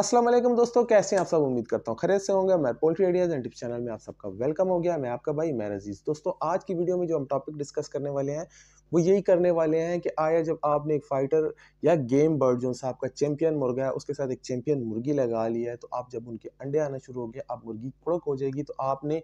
अस्सलाम वालेकुम दोस्तों कैसे हैं आप सब उम्मीद करता हूँ खरीद से होंगे मैं poultry ideas and tips channel में आप सबका वेलकम हो गया मैं आपका भाई मैं अजीज़ दोस्तों आज की वीडियो में जो हम टॉपिक डिस्कस करने वाले हैं वो यही करने वाले हैं कि आया जब आपने एक फ़ाइटर या गेम बर्ड जो सा आपका चैम्पियन मुर्गा है उसके साथ एक चैम्पियन मुर्गी लगा लिया है तो आप जब उनके अंडे आना शुरू हो गया आप मुर्गी कड़क हो जाएगी तो आपने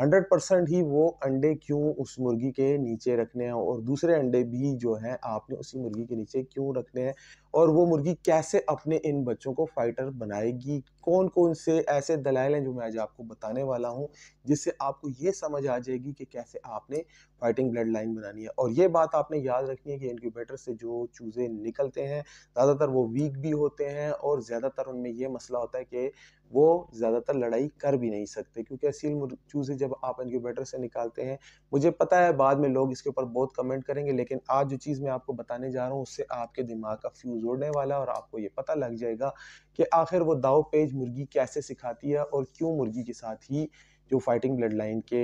हंड्रेड ही वो अंडे क्यों उस मुर्गी के नीचे रखने हैं और दूसरे अंडे भी जो हैं आपने उसी मुर्गी के नीचे क्यों रखने हैं और वो मुर्गी कैसे अपने इन बच्चों को फाइटर बनाएगी कौन कौन से ऐसे दलाइल हैं जो मैं आज आपको बताने वाला हूँ जिससे आपको ये समझ आ जाएगी कि कैसे आपने फाइटिंग ब्लड लाइन बनानी है और ये बात आपने याद रखनी है कि इनक्यूबेटर से जो चूज़े निकलते हैं ज़्यादातर वो वीक भी होते हैं और ज़्यादातर उनमें ये मसला होता है कि वो ज़्यादातर लड़ाई कर भी नहीं सकते क्योंकि असील चूज़े जब आप इनक्यूबेटर से निकालते हैं मुझे पता है बाद में लोग इसके ऊपर बहुत कमेंट करेंगे लेकिन आज जो चीज़ मैं आपको बताने जा रहा हूँ उससे आपके दिमाग का फ्यूज़ जोड़ने वाला और आपको ये पता लग जाएगा कि आखिर वो दाव पेज मुर्गी कैसे सिखाती है और क्यों मुर्गी के साथ ही जो फाइटिंग ब्लड लाइन के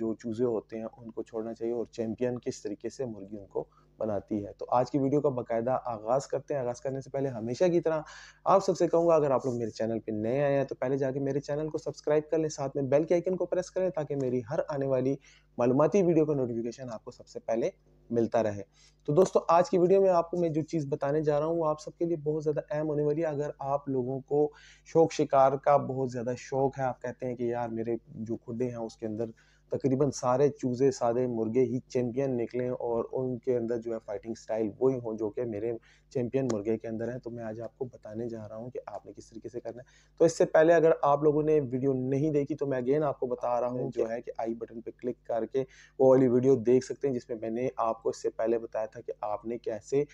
जो चूज़े होते हैं उनको छोड़ना चाहिए और चैम्पियन किस तरीके से मुर्गी उनको बनाती है तो आज की वीडियो का बकायदा आगाज़ करते हैं आगाज़ करने से पहले हमेशा की तरह आप सबसे कहूंगा अगर आप लोग मेरे चैनल पर नए आए हैं तो पहले जाके मेरे चैनल को सब्सक्राइब कर लें साथ में बेल के आइकन को प्रेस करें ताकि मेरी हर आने वाली मालूमती वीडियो का नोटिफिकेशन आपको सबसे पहले मिलता रहे तो दोस्तों आज की वीडियो में आपको मैं जो चीज़ बताने जा रहा हूँ वो आप सबके लिए बहुत ज़्यादा अहम होने वाली है अगर आप लोगों को शौक शिकार का बहुत ज़्यादा शौक है आप कहते हैं कि यार मेरे जो खुदे हैं उसके अंदर तकरीबन सारे चूज़े सादे मुर्गे ही चैम्पियन निकले और उनके अंदर जो है फाइटिंग स्टाइल वही हों जो कि मेरे चैम्पियन मुर्गे के अंदर हैं तो मैं आज आपको बताने जा रहा हूँ कि आपने किस तरीके से करना है तो इससे पहले अगर आप लोगों ने वीडियो नहीं देखी तो मैं अगेन आपको बता रहा हूँ जो है कि आई बटन पर क्लिक करके वो वाली वीडियो देख सकते हैं जिसमें मैंने आपको इससे पहले बताया था कि आपने कैसे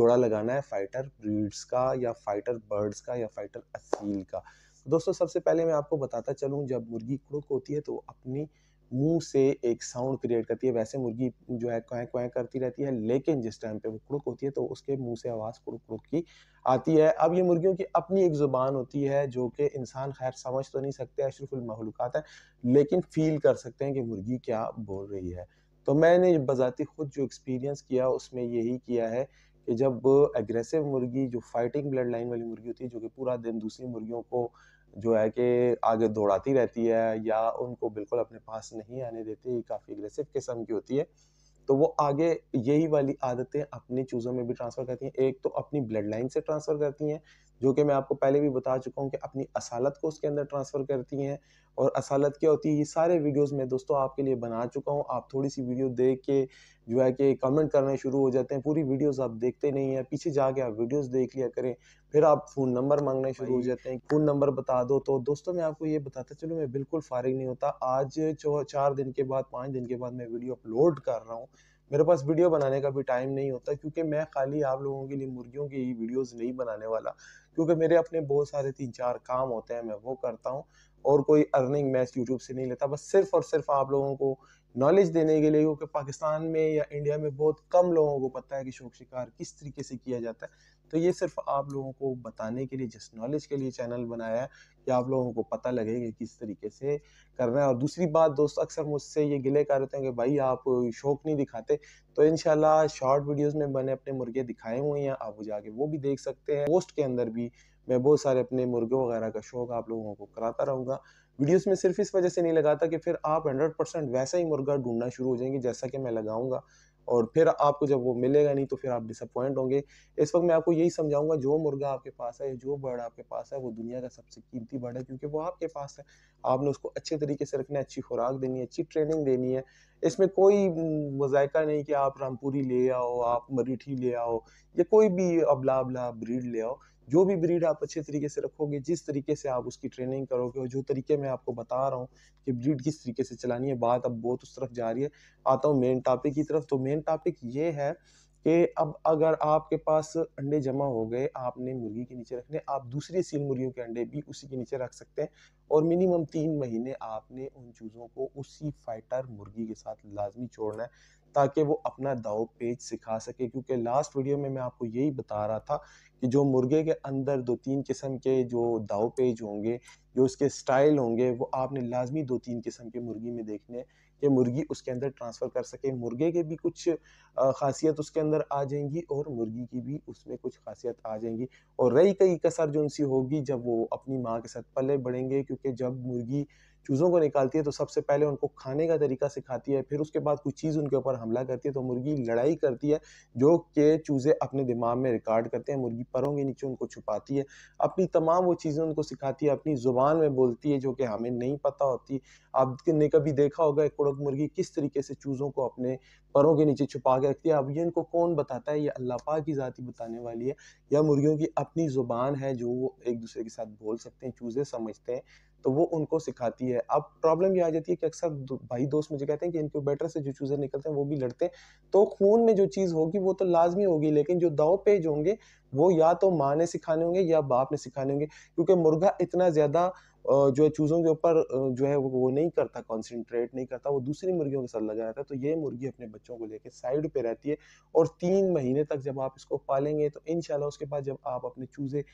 जोड़ा लगाना है फाइटर ब्रीड्स का या फाइटर बर्ड्स का या फाइटर असील का दोस्तों सबसे पहले मैं आपको बताता चलूँ जब मुर्गी कुड़क होती है तो अपनी मुंह से एक साउंड क्रिएट करती है वैसे मुर्गी जो है क्वैं क्वैं करती रहती है लेकिन जिस टाइम पे वो कुड़क होती है तो उसके मुंह से आवाज़ कुड़क कुड़क की आती है अब ये मुर्गियों की अपनी एक ज़ुबान होती है जो कि इंसान खैर समझ तो नहीं सकते अशरफुलमहलूक़ात है लेकिन फील कर सकते हैं कि मुर्गी क्या बोल रही है तो मैंने बज़ाती खुद जो एक्सपीरियंस किया उसमें यही किया है कि जब एग्रेसिव मुर्गी जो फाइटिंग ब्लड लाइन वाली मुर्गी होती है जो कि पूरा दिन दूसरी मुर्गियों को जो है कि आगे दौड़ाती रहती है या उनको बिल्कुल अपने पास नहीं आने देती काफ़ी अग्रेसिव किस्म की होती है तो वो आगे यही वाली आदतें अपनी चूज़ों में भी ट्रांसफ़र करती हैं एक तो अपनी ब्लड लाइन से ट्रांसफ़र करती हैं जो कि मैं आपको पहले भी बता चुका हूँ कि अपनी असालत को उसके अंदर ट्रांसफ़र करती हैं और असालत क्या होती है ये सारे वीडियोस मैं दोस्तों आपके लिए बना चुका हूँ आप थोड़ी सी वीडियो देख के जो है कि कमेंट करने शुरू हो जाते हैं पूरी वीडियोस आप देखते नहीं हैं पीछे जाके आप वीडियोस देख लिया करें फिर आप फ़ोन नंबर मांगने शुरू हो जाते हैं फ़ोन नंबर बता दो तो दोस्तों मैं आपको ये बताता चलो मैं बिल्कुल फारिग नहीं होता आज चार दिन के बाद पाँच दिन के बाद मैं वीडियो अपलोड कर रहा हूँ मेरे पास वीडियो बनाने का भी टाइम नहीं होता क्योंकि मैं खाली आप लोगों के लिए मुर्गियों की वीडियोज नहीं बनाने वाला क्योंकि मेरे अपने बहुत सारे तीन चार काम होते हैं मैं वो करता हूँ और कोई अर्निंग मैं यूट्यूब से नहीं लेता बस सिर्फ और सिर्फ आप लोगों को नॉलेज देने के लिए क्योंकि पाकिस्तान में या इंडिया में बहुत कम लोगों को पता है कि शौक शिकार किस तरीके से किया जाता है तो ये सिर्फ आप लोगों को बताने के लिए जस्ट नॉलेज के लिए चैनल बनाया है कि आप लोगों को पता लगे कि किस तरीके से करना है और दूसरी बात दोस्त अक्सर मुझसे ये गिले कर रहे हैं कि भाई आप शौक नहीं दिखाते तो इन शॉर्ट वीडियोज़ में मैंने अपने मुर्गे दिखाए हुए हैं आप वो जाके वो भी देख सकते हैं पोस्ट के अंदर भी मैं बहुत सारे अपने मुर्गे वगैरह का शौक आप लोगों को कराता रहूँगा वीडियोस में सिर्फ इस वजह से नहीं लगाता कि फिर आप हंड्रेड परसेंट वैसा ही मुर्गा ढूंढना शुरू हो जाएंगे जैसा कि मैं लगाऊंगा और फिर आपको जब वो मिलेगा नहीं तो फिर आप डिसअपॉइंट होंगे इस वक्त मैं आपको यही समझाऊंगा जो मुर्गा आपके पास है जो बर्ड आपके पास है वो दुनिया का सबसे कीमती बर्ड है क्योंकि वो आपके पास है आपने उसको अच्छे तरीके से रखना है अच्छी खुराक देनी है अच्छी ट्रेनिंग देनी है इसमें कोई मजायका नहीं कि आप रामपुरी ले आओ आप मरीठी ले आओ या कोई भी अबला अबला ब्रीड ले आओ जो भी ब्रीड आप अच्छे तरीके से रखोगे जिस तरीके से आप उसकी ट्रेनिंग करोगे और जो तरीके मैं आपको बता रहा हूँ कि ब्रीड किस तरीके से चलानी है बात अब बहुत उस तरफ जा रही है आता हूँ मेन टॉपिक की तरफ तो मेन टॉपिक ये है कि अब अगर आपके पास अंडे जमा हो गए आपने मुर्गी के नीचे रखने आप दूसरी सील मुर्गियों के अंडे भी उसी के नीचे रख सकते हैं और मिनिमम तीन महीने आपने उन चूज़ों को उसी फाइटर मुर्गी के साथ लाजमी छोड़ना है ताकि वो अपना दाव पेज सिखा सके क्योंकि लास्ट वीडियो में मैं आपको यही बता रहा था कि जो मुर्गे के अंदर दो तीन किस्म के जो दाव पेज होंगे जो उसके स्टाइल होंगे वो आपने लाजमी दो तीन किस्म के मुर्गी में देखने कि मुर्गी उसके अंदर ट्रांसफ़र कर सके मुर्गे के भी कुछ खासियत उसके अंदर आ जाएंगी और मुर्गी की भी उसमें कुछ खासियत आ जाएंगी और रही कई कसर जो उनसी होगी जब वो अपनी माँ के साथ पले बढ़ेंगे क्योंकि जब मुर्गी चूज़ों को निकालती है तो सबसे पहले उनको खाने का तरीका सिखाती है फिर उसके बाद कुछ चीज़ उनके ऊपर हमला करती है तो मुर्गी लड़ाई करती है जो कि चूज़े अपने दिमाग में रिकॉर्ड करते हैं मुर्गी परों के नीचे उनको छुपाती है अपनी तमाम वो चीज़ें उनको सिखाती है अपनी ज़ुबान में बोलती है जो कि हमें नहीं पता होती आपने कभी देखा होगा कुड़क मुर्गी किस तरीके से चूज़ों को अपने परों के नीचे छुपा के रखती है अब ये इनको कौन बताता है ये अल्लाह पाक की ज़ाती बताने वाली है या मुर्गियों की अपनी ज़ुबान है जो वो एक दूसरे के साथ बोल सकते हैं चूजे समझते हैं तो वो उनको सिखाती है अब प्रॉब्लम ये आ जाती है कि अक्सर भाई दोस्त मुझे कहते हैं कि इनक्यूबेटर से जो चूज़ें निकलते हैं वो भी लड़ते हैं तो खून में जो चीज़ होगी वो तो लाजमी होगी लेकिन जो दाव पेज होंगे वो या तो माँ ने सिखाने होंगे या बाप ने सिखाने होंगे क्योंकि मुर्गा इतना ज़्यादा जो है चूज़ों के ऊपर जो है वो नहीं करता कॉन्सेंट्रेट नहीं करता वो दूसरी मुर्गियों के साथ लगा रहता है तो ये मुर्गी अपने बच्चों को लेकर साइड पे रहती है और तीन महीने तक जब आप इसको पालेंगे तो इन उसके बाद जब आप अपने चूज़े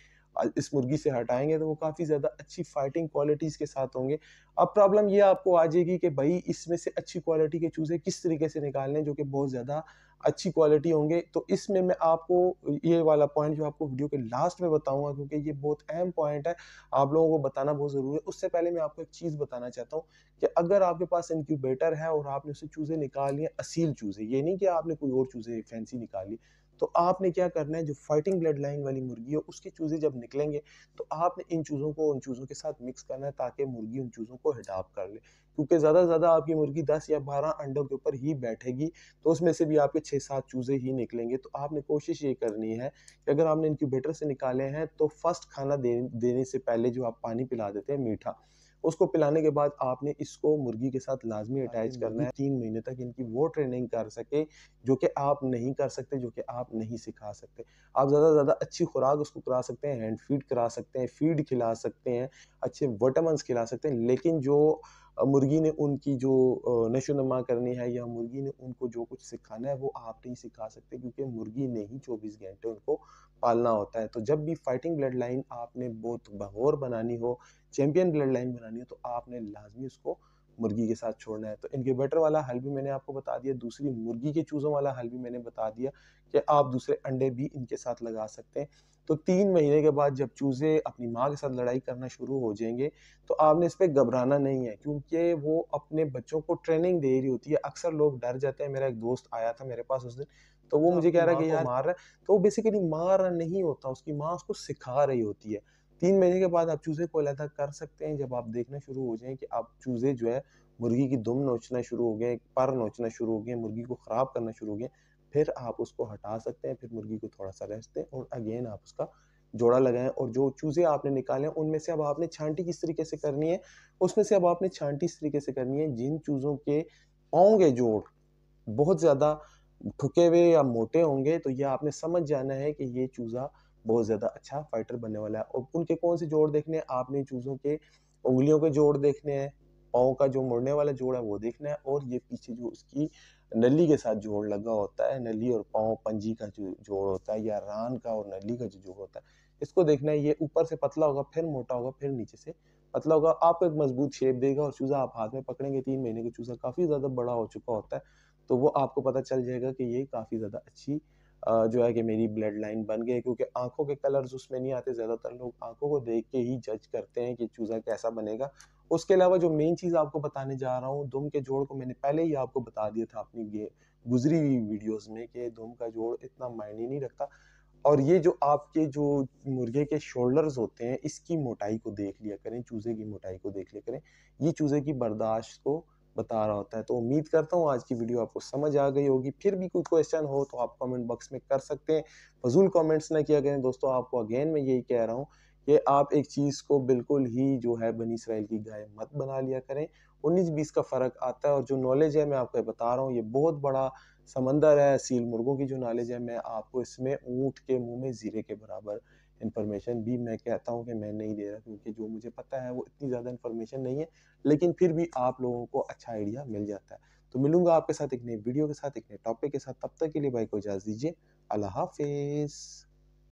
इस मुर्गी से हटाएंगे तो वो काफ़ी ज़्यादा अच्छी फाइटिंग क्वालिटीज़ के साथ होंगे अब प्रॉब्लम ये आपको आ जाएगी कि भाई इसमें से अच्छी क्वालिटी के चूज़े किस तरीके से निकालने जो कि बहुत ज़्यादा अच्छी क्वालिटी होंगे तो इसमें मैं आपको ये वाला पॉइंट जो आपको वीडियो के लास्ट में बताऊंगा क्योंकि ये बहुत अहम पॉइंट है आप लोगों को बताना बहुत ज़रूरी है उससे पहले मैं आपको एक चीज़ बताना चाहता हूँ कि अगर आपके पास इनक्यूबेटर है और आपने उससे चूज़ें निकाल लिए असील चूज़ें ये नहीं कि आपने कोई और चूजे फैंसी निकाली तो आपने क्या करना है जो फाइटिंग ब्लड लाइन वाली मुर्गी हो उसके चूज़े जब निकलेंगे तो आपने इन चूज़ों को उन चूज़ों के साथ मिक्स करना है ताकि मुर्गी उन चूज़ों को हिडाप कर ले क्योंकि ज़्यादा से ज़्यादा आपकी मुर्गी दस या बारह अंडों के ऊपर ही बैठेगी तो उसमें से भी आपके छः सात चूज़े ही निकलेंगे तो आपने कोशिश ये करनी है कि अगर आपने इनक्यूबेटर से निकाले हैं तो फर्स्ट खाना देने से पहले जो आप पानी पिला देते हैं मीठा उसको पिलाने के बाद आपने इसको मुर्गी के साथ लाजमी अटैच हाँ करना है तीन महीने तक इनकी वो ट्रेनिंग कर सके जो कि आप नहीं कर सकते जो कि आप नहीं सिखा सकते आप ज़्यादा से ज़्यादा अच्छी खुराक उसको करा सकते हैं हैंड फीड करा सकते हैं फीड खिला सकते हैं अच्छे वाइटामस खिला सकते हैं लेकिन जो मुर्गी ने उनकी जो नशो नमा करनी है या मुर्गी ने उनको जो कुछ सिखाना है वो आप नहीं सिखा सकते क्योंकि मुर्गी ने ही चौबीस घंटे उनको पालना होता है तो जब भी फाइटिंग ब्लड लाइन आपने बहुत बहोर बनानी हो चैंपियन ब्लड लाइन बनानी हो तो आपने लाजमी उसको मुर्गी के साथ छोड़ना है तो इनक्यूबेटर वाला हल भी मैंने आपको बता दिया दूसरी मुर्गी के चूज़ों वाला हल भी मैंने बता दिया कि आप दूसरे अंडे भी इनके साथ लगा सकते हैं तो तीन महीने के बाद जब चूज़े अपनी माँ के साथ लड़ाई करना शुरू हो जाएंगे तो आपने इस पर घबराना नहीं है क्योंकि वो अपने बच्चों को ट्रेनिंग दे रही होती है अक्सर लोग डर जाते हैं मेरा एक दोस्त आया था मेरे पास उस दिन तो वो अच्छा, मुझे कह रहा है कि यार तो मार रहा है तो बेसिकली मार नहीं होता उसकी माँ उसको सिखा रही होती है तीन महीने के बाद आप चूज़े को अलहदा कर सकते हैं जब आप देखना शुरू हो जाए कि आप चूज़े जो है मुर्गी की दुम नोचना शुरू हो गए पर नोचना शुरू हो गए मुर्गी को ख़राब करना शुरू हो गए फिर आप उसको हटा सकते हैं फिर मुर्गी को थोड़ा सा रेस्ट दें और अगेन आप उसका जोड़ा लगाएं और जो चूज़े आपने निकाले हैं उनमें से अब आपने छांटी किस तरीके से करनी है उसमें से अब आपने छांटी इस तरीके से करनी है जिन चूज़ों के पाओगे जोड़ बहुत ज़्यादा ठुके हुए या मोटे होंगे तो ये आपने समझ जाना है कि ये चूज़ा बहुत ज़्यादा अच्छा फाइटर बनने वाला है और उनके कौन से जोड़ देखने हैं आपने चूज़ों के उंगलियों के जोड़ देखने हैं पाँव का जो मुड़ने वाला जोड़ है वो देखना है और ये पीछे जो उसकी नली के साथ जोड़ लगा होता है नली और पाँव पंजी का जो जोड़ होता है या रान का और नली का जो जोड़ होता है इसको देखना है ये ऊपर से पतला होगा फिर मोटा होगा फिर नीचे से पतला होगा आपको एक मजबूत शेप देगा और चूज़ा आप हाथ में पकड़ेंगे तीन महीने का चूज़ा काफ़ी ज़्यादा बड़ा हो चुका होता है तो वो आपको पता चल जाएगा कि ये काफ़ी ज़्यादा अच्छी जो है कि मेरी ब्लड लाइन बन गई क्योंकि आंखों के कलर्स उसमें नहीं आते ज़्यादातर लोग आंखों को देख के ही जज करते हैं कि चूज़ा कैसा बनेगा उसके अलावा जो मेन चीज़ आपको बताने जा रहा हूँ दुम के जोड़ को मैंने पहले ही आपको बता दिया था अपनी गुजरी हुई वीडियोस में कि दुम का जोड़ इतना मायने नहीं रखता और ये जो आपके जो मुर्गे के शोल्डर्स होते हैं इसकी मोटाई को देख लिया करें चूज़े की मोटाई को देख लिया करें ये चूज़े की बर्दाश्त को बता रहा होता है तो उम्मीद करता हूँ आज की वीडियो आपको समझ आ गई होगी फिर भी कोई क्वेश्चन हो तो आप कमेंट बॉक्स में कर सकते हैं फजूल कमेंट्स ना किया करें दोस्तों आपको अगेन मैं यही कह रहा हूँ कि आप एक चीज़ को बिल्कुल ही जो है बनी इसराइल की गाय मत बना लिया करें उन्नीस बीस का फ़र्क आता है और जो नॉलेज है मैं आपको बता रहा हूँ ये बहुत बड़ा समंदर है सील मुर्गों की जो नॉलेज है मैं आपको इसमें ऊँट के मुँह में ज़ीरे के बराबर इन्फॉर्मेशन भी मैं कहता हूँ कि मैं नहीं दे रहा क्योंकि जो मुझे पता है वो इतनी ज़्यादा इन्फॉर्मेशन नहीं है लेकिन फिर भी आप लोगों को अच्छा आइडिया मिल जाता है तो मिलूंगा आपके साथ एक नई वीडियो के साथ एक नए टॉपिक के साथ तब तक के लिए भाई को इजाज़ दीजिए अल्लाह हाफिज़